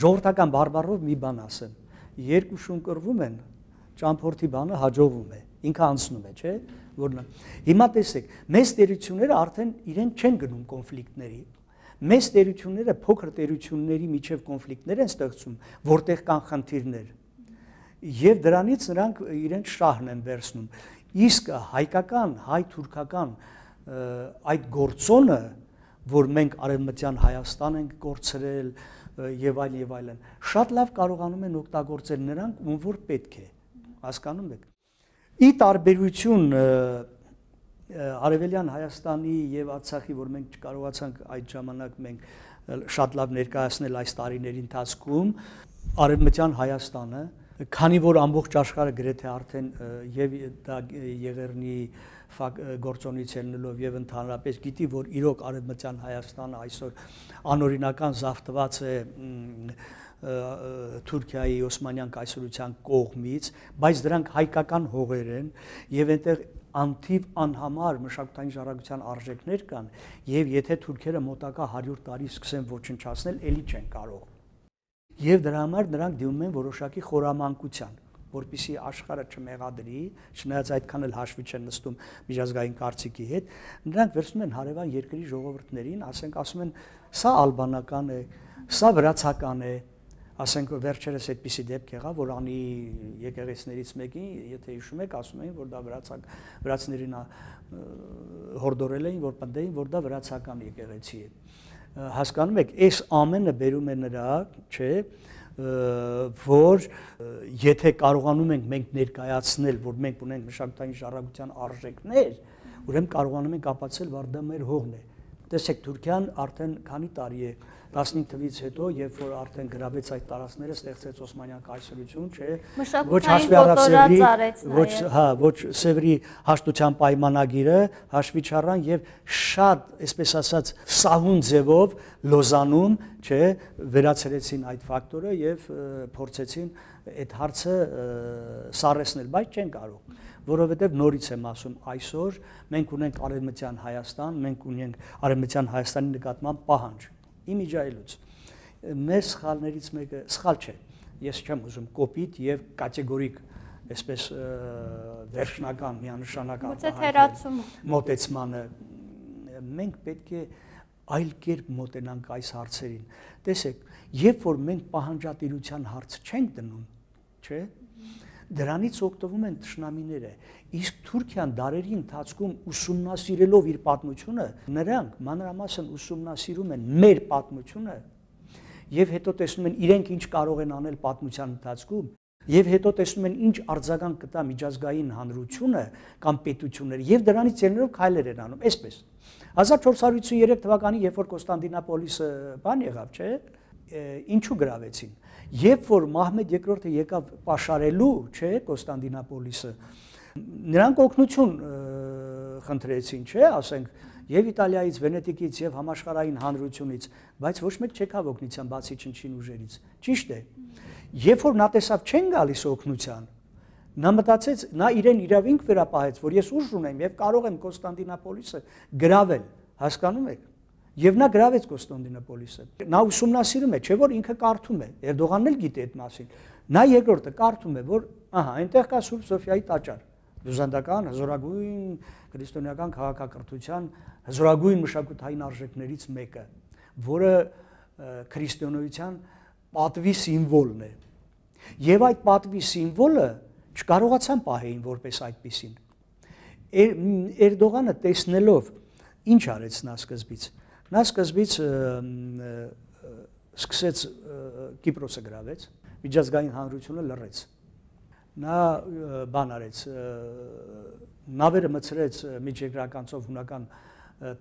Ժողովրդական բարբարով մի բան ասեմ։ Երկու շունկրվում են, ճամփորդի բանը հաջողվում է։ Ինքը անցնում է, չէ՞, որն Հիմա տեսեք, մեծ տերությունները արդեն իրեն չեն գնում կոնֆլիկտների, մեծ տերությունները փոքր տերությունների միջև կոնֆլիկտներ են ստեղծում, որտեղ կան խնդիրներ եւ դրանից նրանք իրենց շահն են վերցնում իսկ հայկական հայ-թուրքական այդ գործոնը որ մենք արևմտյան Հայաստան ենք կորցրել եւ այլ եւ այլն շատ լավ կարողանում են օգտագործել նրանք ում որ պետք է հասկանում եք ի տարբերություն արևելյան Հայաստանի եւ Արցախի որ մենք չկարողացանք այդ ժամանակ մենք շատ լավ ներկայացնել այս տարիների ընթացքում արևմտյան Հայաստանը քանի որ ամբողջ աշխարհը գրեթե արդեն եւ դա Եղեռնի գործոնից ելնելով եւ ընդհանրապես գիտի որ իրոք արևմտյան Հայաստանը այսօր անօրինական զավթված է Թուրքիայի Օսմանյան կայսրության կողմից, բայց դրանք հայկական հողեր են եւ այնտեղ անթիվ անհամար մշակութային ժառանգության արժեքներ կան եւ եթե թուրքերը մոտակա 100 տարի սկսեն ոչնչացնել, ելի չեն կարող Եվ դրա համար նրանք դիմում են որոշակի խորամանկության, որբիսի աշխարհը չմեղադրի, չնայած այդքան էլ հաշվի չեն նստում միջազգային կարծիքի հետ, նրանք վերցնում են հարևան երկրի ժողովուրդներին, ասենք ասում են, սա ալբանական է, սա վրացական է, ասենք վերջերս այդպիսի դեպք եղավ, որ անի եկեղեցներից մեկին, եթե հիշում եք, ասում էին, որ դա վրացակ վրացներին հորդորել էին, որ պնդեին, որ դա վրացական եկեղեցի է։ եկ հասկանում եք, այս ամենը բերում է նրա, չէ, որ եթե կարողանում ենք մենք ներկայացնել, որ մենք ունենք մշակութային շարակության արժեքներ, ուրեմն կարողանում ենք ապացուցել, որ դա մեր հողն է։ Տեսեք, Թուրքիան արդեն քանի տարի է 15 թվից հետո, երբ որ արդեն գրավեց այդ տարածքները, ստեղծեց Օսմանյան կայսրություն, չէ՞։ Ոչ հաշվի առավ Սևրի, ոչ, հա, ոչ Սևրի հաշտության պայմանագիրը, հաշվի չառան եւ շատ, այսպես ասած, սահուն ձևով Լոզանում, չէ, վերացրեցին այդ ֆակտորը եւ փորձեցին այդ հարցը սարեսնել, բայց չեն կարող որովհետև նորից եմ ասում այսօր մենք ունենք արևմտյան Հայաստան, մենք ունենք արևմտյան Հայաստանի նկատմամբ պահանջ իմիջայելուց։ Մեր սխալներից մեկը սխալ չէ։ Ես չեմ ուզում կոպիտ եւ կատեգորիկ այսպես վերջնական միանշանական մոտեցում մոտեցմանը մենք պետք է այլ կերպ մոտենանք այս հարցերին։ Տեսեք, երբ որ մենք պահանջատիրության հարց չենք դնում, չէ՞, դրանից օգտվում են ճշնամիները։ Իսկ Թուրքիան դարերի ընթացքում ուսումնասիրելով իր պատմությունը, նրանք մանրամասն ուսումնասիրում են մեր պատմությունը եւ հետո տեսնում են իրենք ինչ կարող են անել պատմության ընթացքում եւ հետո տեսնում են ինչ արձագանք կտա միջազգային հանրությունը կամ պետությունները եւ դրանից ելնելով քայլեր են անում այսպես 1453 թվականին երբ որ Կոստանդինապոլիսը բան եղավ չէ ինչու գրավեցին Երբ որ Մահմեդ II-ը եկավ պաշարելու, չէ, Կոստանդինապոլիսը, նրանք օգնություն խնդրեցին, չէ, ասենք եւ Իտալիայից, Վենետիկից եւ համաշխարհային հանրությունից, բայց ոչ մեկ չեկավ օգնության բացի չնչին ուժերից։ Ճիշտ է։ Երբ որ նա տեսավ չեն գալիս օգնության, նա մտածեց, նա իրեն իրավինք վերապահեց, որ ես ուժ ունեմ եւ կարող եմ Կոստանդինապոլիսը գրավել, հասկանում եք։ Եվ նա գրավեց Կոստանդինոպոլիսը։ Նա ուսումնասիրում է, չէ՞ որ ինքը կարդում է։ Էրդողանն էլ գիտի այդ մասին։ Նա երկրորդը կարդում է, որ ահա այնտեղ կա Սուրբ Սոֆիայի տաճար։ Բյուզանդական հզորագույն քրիստոնեական քաղաքակրթության հզորագույն մշակութային արժեքներից մեկը, որը քրիստոնեության պատվի սիմվոլն է։ Եվ այդ պատվի սիմվոլը չկարողացան պահեին որպես այդպեսին։ Էրդողանը տեսնելով ինչ արեց նա սկզբից Նա սկզբից սկսեց Կիպրոսը գրավեց, միջազգային հանրությունը լռեց։ Նա բան արեց, նավերը մցրեց միջերկրականցով հունական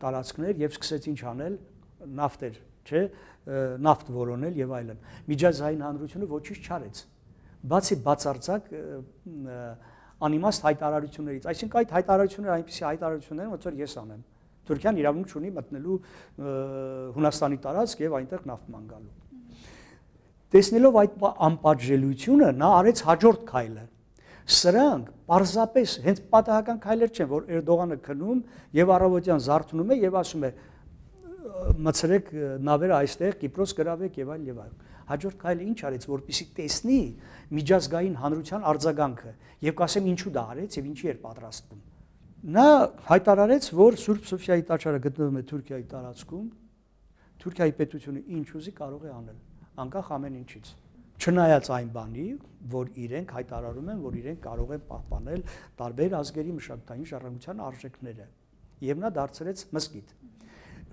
տարածքներ եւ սկսեց ինչ անել, նավթեր, չէ, նավթ որոնել եւ այլն։ Միջազգային հանրությունը ոչինչ չարեց։ Բացի բացարձակ անիմաստ հայտարարություններից, այսինքն այդ հայտարարությունները այնպիսի հայտարարություններ, ոնց որ ես անեմ։ Թուրքիան իրավունք ունի մտնելու Հունաստանի տարածք եւ այնտեղ նավթման գալու։ Տեսնելով այդ անպատժելիությունը նա արեց հաջորդ քայլը։ Սրանք պարզապես հենց պատահական քայլեր չեն, որ Էրդողանը քնում եւ առավոտյան զարթնում է եւ ասում է մցրեք նավերը այստեղ, Կիպրոս գրավեք եւ այլ եւ այլ։ Հաջորդ քայլը ինչ արեց, որպիսի տեսնի միջազգային հանրության արձագանքը եւ կասեմ ինչու դա արեց եւ ինչի էր պատրաստվում։ Նա հայտարարեց, որ Սուրբ Սոֆիայի տաճարը գտնվում է Թուրքիայի տարածքում։ Թուրքիայի պետությունը ինչ ուզի կարող է անել, անկախ ամեն ինչից։ Չնայած այն բանի, որ իրենք հայտարարում են, որ իրենք կարող են պահպանել տարբեր ազգերի մշակութային ժառանգության արժեքները։ Եվ նա դարձրեց մսգիդ։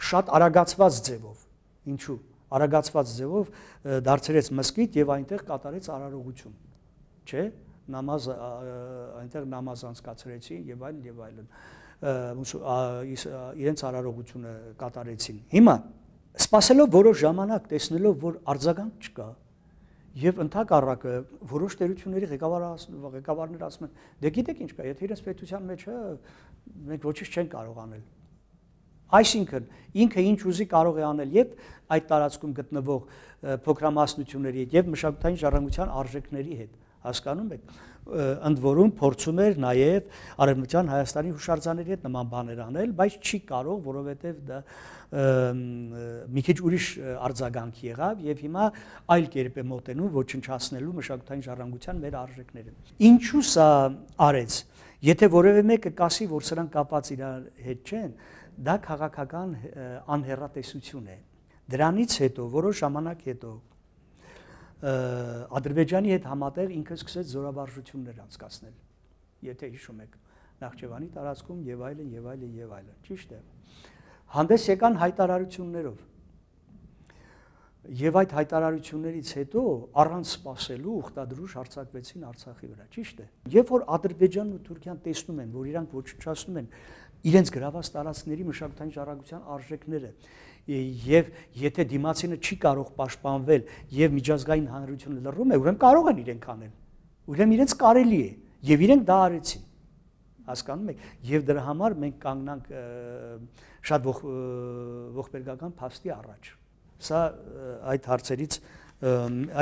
Շատ արագացված ձևով։ Ինչու՞։ Արագացված ձևով դարձրեց մսգիդ եւ այնտեղ կատարեց արարողություն։ Չէ՞ նամազը այնտեղ նամազ անցկացրեցին եւ այլն եւ այլն իրենց արարողությունը կատարեցին հիմա սпасելով որոշ ժամանակ տեսնելով որ արձագանք չկա եւ ընդհանուր առակը որոշ տերությունների ղեկավարը ղեկավարները ասում են դե գիտեք ինչ կա եթե իրենց պետության մեջ մենք ոչինչ չեն կարող անել Այսինքն ինքը ինչ ուզի կարող է անել եւ այդ տարածքում գտնվող փոքրամասնությունների հետ եւ մշակութային ժառանգության արժեքների հետ հասկանում եք ընդ որում փորձում էր նաև արևմտյան Հայաստանի հուշարձանների հետ նման բաներ անել, բայց չի կարող, որովհետև դա մի քիչ ուրիշ արձագանք եղավ եւ հիմա այլ կերպ է մոտենում ոչնչացնելու մշակութային ժառանգության մեր արժեքները։ Ինչու սա արեց։ Եթե որևէ մեկը կասի, որ սրանք կապված իրար հետ չեն, դա քաղաքական անհերատեսություն է։ Դրանից հետո որոշ ժամանակ հետո Ադրբեջանի հետ համատեղ ինքը սկսեց զորավարժություններ անցկացնել։ Եթե հիշում եք, Նախճեվանի տարածքում եւ այլն եւ այլն եւ այլն, ճիշտ է։ Հանդես եկան հայտարարություններով։ Եվ այդ հայտարարություններից հետո առանց սпасելու ուխտադրուժ հարցակվեցին Արցախի վրա, ճիշտ է։ Երբ որ Ադրբեջանն ու Թուրքիան տեսնում են, որ իրանք ոչնչացնում են իրենց գրաված տարածքների մշակութային ճարագության արժեքները, եւ եթե դիմացինը չի կարող պաշտպանվել եւ միջազգային հանրությունը լռում է, ուրեմն կարող են իրենք անել։ Ուրեմն իրենց կարելի է եւ իրենք դա արեցին։ Հասկանում եք, եւ դրա համար մենք կանգնանք շատ ողբերգական փաստի առաջ։ Սա այդ հարցերից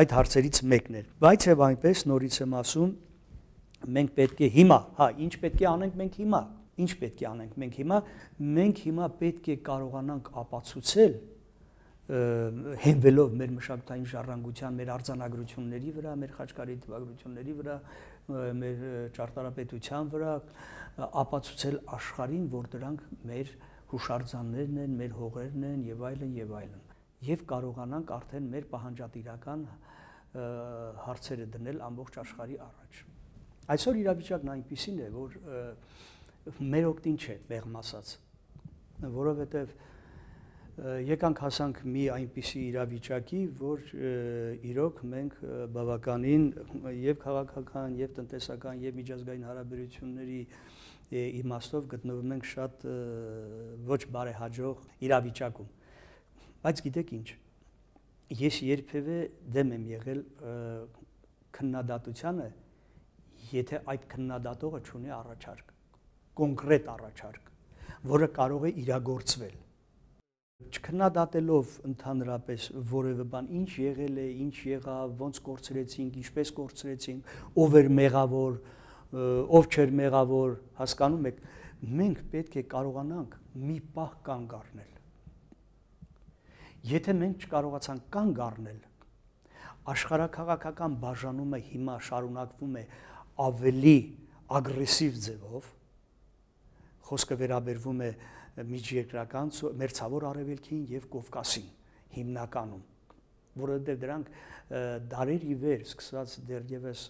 այդ հարցերից մեկն է։ Բայց եւ այնպես նորից եմ ասում, մենք պետք է հիմա, հա, ինչ պետք է անենք մենք հիմա Ինչ պետք է անենք մենք հիմա, մենք հիմա պետք է կարողանանք ապացուցել հենվելով մեր մշակութային ժառանգության, մեր արձանագրությունների վրա, մեր խաչքարի դիվագրությունների վրա, մեր ճարտարապետության վրա ապացուցել աշխարհին, որ դրանք մեր հուշարձաններն են, մեր հողերն են եւ այլն եւ այլն։ Եվ կարողանանք արդեն մեր պահանջատիրական հարցերը դնել ամբողջ աշխարհի առաջ։ Այսօր իրավիճակն այնպիսին է, որ և, մեր օգտին չէ, մեղմ ասած, որովհետև եկանք հասանք մի այնպիսի իրավիճակի, որ իրոք մենք բավականին եւ քաղաքական, եւ տնտեսական, եւ միջազգային հարաբերությունների իմաստով գտնվում ենք շատ ոչ բարեհաջող իրավիճակում։ Բայց գիտեք ինչ, ես երբևէ դեմ եմ եղել քննադատությանը, եթե այդ քննադատողը ունի առաջարկ կոնկրետ առաջարկ, որը կարող է իրագործվել չքննադատելով ընդհանրապես որևէ բան ինչ եղել է, ինչ եղավ, ոնց կորցրեցինք, ինչպես կորցրեցինք, ով էր մեղավոր, ով չէր մեղավոր, հասկանում եք, մենք պետք է կարողանանք մի պահ կանգ առնել։ Եթե մենք չկարողացանք կանգ առնել, աշխարհակաղակական բաժանումը հիմա շարունակվում է ավելի ագրեսիվ ձևով, խոսքը վերաբերվում է միջերկրական մերձավոր արևելքին եւ Կովկասին հիմնականում որովհետև դրանք դարեր ի վեր սկսած դեռևս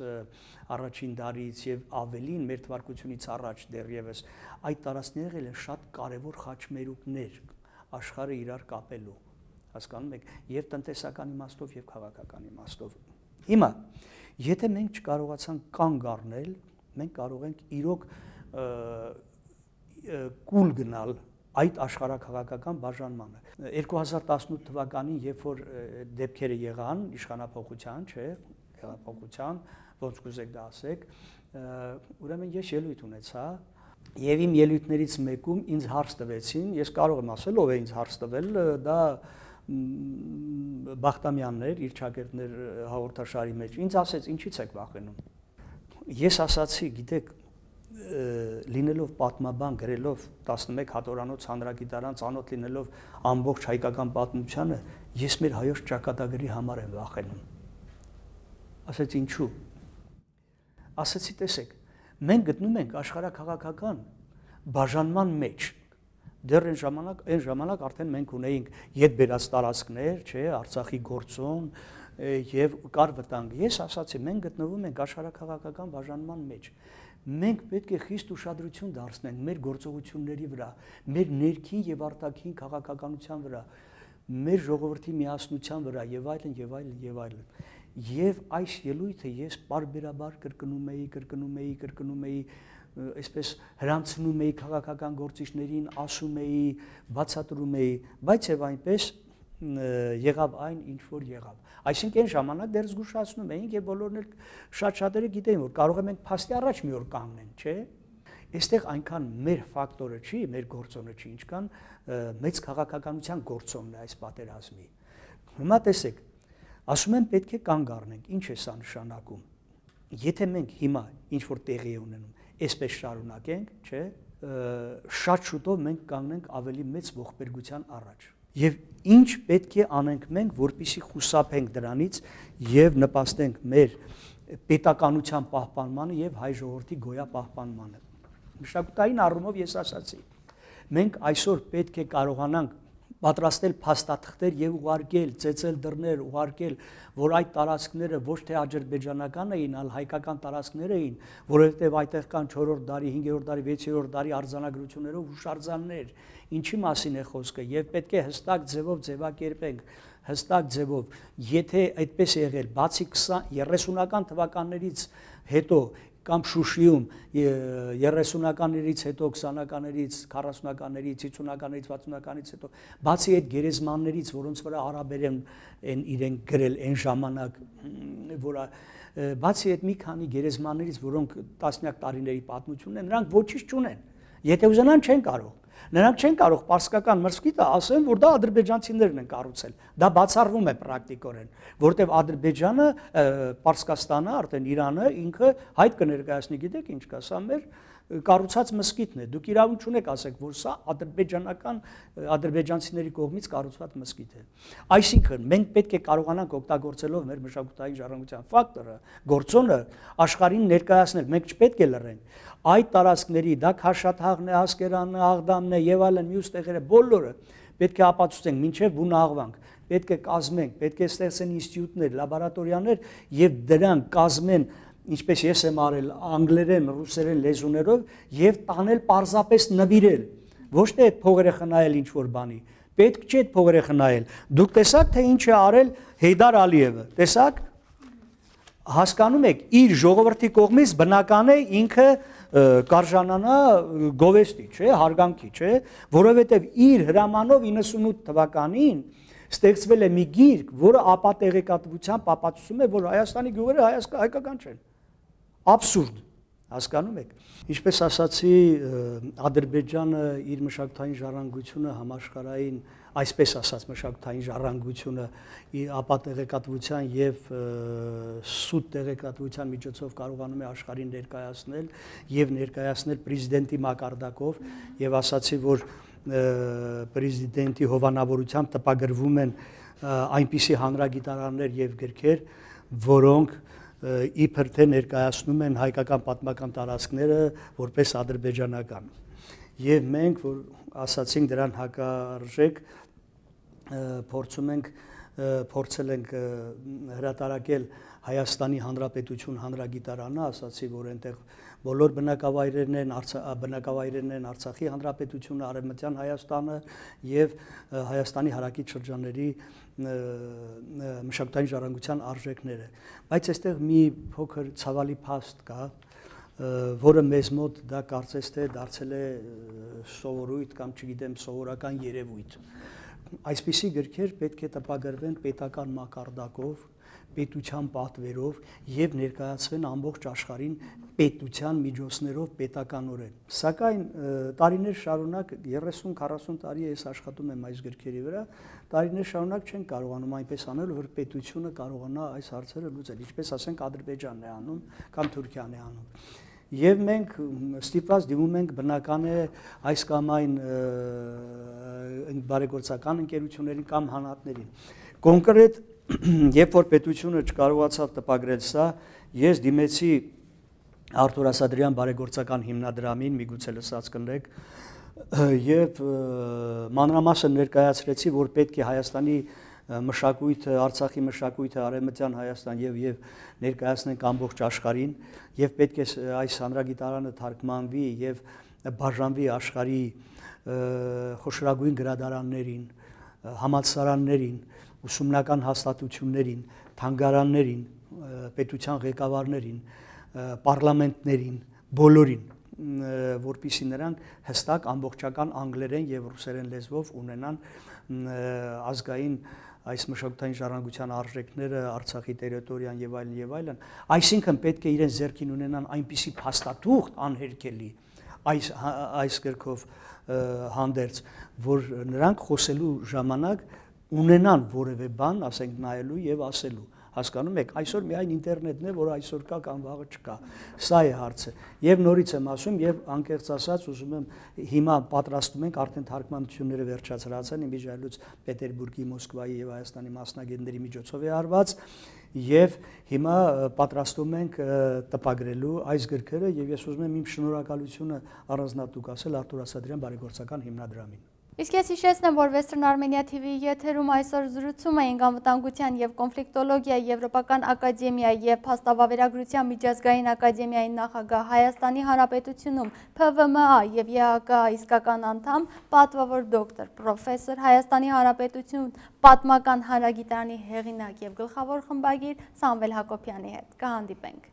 առաջին դարից եւ ավելին մեր թվարկությունից առաջ դեռևս այդ տարածքները եղել են շատ կարեւոր խաչմերուկներ աշխարհը իրար կապելու հասկանում եք եւ տնտեսական իմաստով եւ քաղաքական իմաստով հիմա եթե մենք չկարողացանք կանգ առնել մենք կարող ենք իրոք կուլ գնալ այդ աշխարհակղական բաժանմանը 2018 թվականին երբ որ դեպքերը եղան իշխանապողության չէ հեղափոխության ոնց կուզեք դա ասեք ուրեմն ես ելույթ ունեցա եւ իմ ելույթներից մեկում ինձ հարց տվեցին ես կարող եմ ասել ով է ինձ հարց տվել դա բախտամյաններ իր ճակերտներ հաղորդաշարի մեջ ինձ ասեց ինչի՞ց եք վախենում ես ասացի գիտեք լինելով պատմաբան, գրելով 11 հատորանոց հանրագիտարան ցանոթ լինելով ամբողջ հայկական պատմությանը, ես մեր հայոց ճակատագրի համար եմ վախենում։ Ասեց ինչու։ Ասեցի, տեսեք, մենք գտնում ենք աշխարհակաղակական բաժանման մեջ դեռ այն ժամանակ այն ժամանակ արդեն մենք ունեինք յետբերած տարածքներ, չէ, Արցախի գործոն եւ կար վտանգ։ Ես ասացի, մենք գտնվում ենք աշխարհակաղակական բաժանման մեջ մենք պետք է խիստ ուշադրություն դարձնենք մեր գործողությունների վրա, մեր ներքին եւ արտաքին քաղաքականության վրա, մեր ժողովրդի միասնության վրա եւ այլն եւ այլն եւ այլն։ Եվ այս ելույթը ես parberabar կրկնում էի, կրկնում էի, կրկնում էի, այսպես հրանցնում էի քաղաքական գործիչներին, ասում էի, բացատրում էի, բայց եւ այնպես եղավ այն ինչ որ եղավ այսինքն այն ժամանակ դեռ զգուշացնում էինք եւ բոլորն էլ շատ շատերը գիտեին որ կարող է մենք փաստի առաջ մի օր կանգնեն չէ այստեղ այնքան մեր ֆակտորը չի մեր գործոնը չի ինչքան մեծ քաղաքականության գործոնն է այս պատերազմի հիմա տեսեք ասում են պետք է կանգ առնենք ինչ է սա նշանակում եթե մենք հիմա ինչ որ տեղի է ունենում այսպես շարունակենք չէ շատ շուտով մենք կանգնենք ավելի մեծ ողբերգության առաջ եւ ինչ պետք է անենք մենք, որպիսի խուսափենք դրանից եւ նպաստենք մեր պետականության պահպանմանը եւ հայ ժողովրդի գոյապահպանմանը։ Մշակութային առումով ես ասացի, մենք այսօր պետք է կարողանանք պատրաստել փաստաթղթեր եւ ուղարկել, ծեծել դռներ, ուղարկել, որ այդ տարածքները ոչ թե ադրբեջանական էին, այլ հայկական տարածքներ էին, որովհետեւ այդտեղ կան 4-րդ դարի, 5-րդ դարի, 6-րդ դարի արձանագրություններով հուշարձաններ, ինչի մասին է խոսքը եւ պետք է հստակ ձևով ձևակերպենք հստակ ձևով եթե այդպես է եղել բացի 20 30-ական թվականներից հետո կամ Շուշիում 30-ականներից հետո 20-ականներից 40-ականներից 50-ականներից 60-ականից հետո բացի այդ գերեզմաններից, որոնց վրա հարաբերեն են իրենք գրել այն ժամանակ, որը բացի այդ մի քանի գերեզմաններից, որոնք տասնյակ տարիների պատմություն են, նրանք ոչինչ չունեն։ Եթե ուզենան չեն կարող Նրանք չեն կարող պարսկական մրցույթը ասեն, որ դա ադրբեջանցիներն են կառուցել։ Դա բացառվում է պրակտիկորեն, որտեղ Ադրբեջանը, Պարսկաստանը, արդեն Իրանը ինքը հայտ կներկայացնի, գիտեք ինչ կա, սա մեր կառուցած մսկիթն է։ Դուք իրավունք ունեք ասեք, որ սա ադրբեջանական ադրբեջանցիների կողմից կառուցված մսկիթ է։ Այսինքն մենք պետք է կարողանանք օգտագործելով մեր մշակութային ժառանգության ֆակտորը, գործոնը աշխարհին ներկայացնել։ Մենք չպետք է լռենք։ Այդ տարածքների դա քաշաթաղն է, ասկերանն է, աղդամն է եւ այլն մյուս տեղերը բոլորը պետք է ապացուցենք մինչև բուն աղվանք պետք է կազմենք պետք է ստեղծեն ինստիտուտներ լաբորատորիաներ եւ դրանք կազմեն ինչպես ես եմ արել անգլերեն, ռուսերեն լեզուներով եւ տանել parzapes նվիրել։ Ոչ թե այդ փողերը խնայել ինչ որ բանի։ Պետք չէ այդ փողերը խնայել։ Դուք տեսաք թե ինչ է արել Հեյդար Ալիևը։ Տեսաք։ Հասկանում եք, իր ժողովրդի կողմից բնական է ինքը կարժանանա գովեստի, չէ, հարգանքի, չէ, որովհետև իր հրամանով 98 թվականին ստեղծվել է մի գիրք, որը ապա տեղեկատվությամբ ապացուցում է, որ Հայաստանի գյուղերը հայկական չեն։ հայ Աբսուրդ, հասկանում եք։ Ինչպես ասացի, Ադրբեջանը իր մշակութային ժառանգությունը համաշխարային, այսպես ասած մշակութային ժառանգությունը ապա տեղեկատվության եւ սուտ տեղեկատվության միջոցով կարողանում է աշխարհին ներկայացնել եւ ներկայացնել президенտի մակարդակով եւ ասացի, որ պրեզիդենտի հովանավորությամբ տպագրվում են այնպիսի հանրագիտարաններ եւ գրքեր, որոնք իբր թե ներկայացնում են հայկական պատմական տարածքները որպես ադրբեջանական։ Եվ մենք, որ ասացինք դրան հակարժեք, փորձում ենք փորձել ենք հրատարակել Հայաստանի Հանրապետություն հանրագիտարանը, ասացի, որ այնտեղ բոլոր բնակավայրերն են, բնակավայրերն են Արցախի Հանրապետությունը, Արևմտյան Հայաստանը եւ Հայաստանի հարակից շրջանների մշակութային ժառանգության արժեքները։ Բայց այստեղ մի փոքր ցավալի փաստ կա, որը մեզ մոտ դա կարծես թե դարձել է սովորույթ կամ չգիտեմ, սովորական երևույթ։ Ա, այսպիսի գրքեր պետք է տպագրվեն պետական մակարդակով, պետության պատվերով եւ ներկայացվեն ամբողջ աշխարհին պետության միջոցներով պետականորեն։ Սակայն տարիներ շարունակ 30-40 տարի է ես աշխատում եմ այս գրքերի վրա, տարիներ շարունակ չեն կարողանում այնպես անել, որ պետությունը կարողանա այս հարցերը լուծել, ինչպես ասենք Ադրբեջանն է անում կամ Թուրքիան է անում եւ մենք ստիպված դիմում ենք բնական է այս կամ այն բարեգործական ընկերություններին կամ հանատներին։ Կոնկրետ երբ որ պետությունը չկարողացավ տպագրել սա, ես դիմեցի Արթուր Ասադրյան բարեգործական հիմնադրամին, միգուցե լսած կնդեք, եւ մանրամասը ներկայացրեցի, որ պետք է Հայաստանի մշակույթը, Արցախի մշակույթը, Արևմտյան Հայաստան եւ եւ ներկայացնենք ամբողջ աշխարհին եւ պետք է այս հանրագիտարանը թարգմանվի եւ բաժանվի աշխարհի խոշորագույն գրադարաններին, համալսարաններին, ուսումնական հաստատություններին, թանգարաններին, պետության ղեկավարներին, պարլամենտներին, բոլորին, որpիսի նրանք հստակ ամբողջական անգլերեն եւ ռուսերեն լեզվով ունենան ազգային այս մշակութային ժառանգության արժեքները, Արցախի տերիտորիան եւ այլն եւ այլն, այսինքն պետք է իրեն зерքին ունենան այնպիսի փաստաթուղթ անհերքելի այս այս գրքով հանդերձ, որ նրանք խոսելու ժամանակ ունենան որևէ բան, ասենք նայելու եւ ասելու Հասկանում եք, այսօր միայն ինտերնետն է, որ այսօր կա կամ վաղը չկա։ Սա է հարցը։ Եվ նորից եմ ասում, եւ անկեղծ ասած ուզում եմ հիմա պատրաստում ենք արդեն թարգմանությունները վերջացրած են, իմիջայլուց Պետերբուրգի, Մոսկվայի եւ Հայաստանի մասնագետների միջոցով է արված եւ հիմա պատրաստում ենք տպագրելու այս գրքերը եւ ես ուզում եմ իմ շնորհակալությունը առանձնատուկ ասել Արտուր Ասադրյան բարեգործական հիմնադրամին։ Իսկ ես հիշեցնեմ, որ Western Armenia TV-ի եթերում այսօր զրուցում էինք անվտանգության եւ կոնֆլիկտոլոգիայի Եվրոպական ակադեմիայի եւ Փաստավավերագրության միջազգային ակադեմիայի նախագահ Հայաստանի Հանրապետությունում ՓՎՄԱ եւ ԵԱԿ-ի իսկական անդամ պատվավոր դոկտոր պրոֆեսոր Հայաստանի Հանրապետություն պատմական հանրագիտարանի հեղինակ եւ գլխավոր խմբագիր Սամվել Հակոբյանի հետ կհանդիպենք։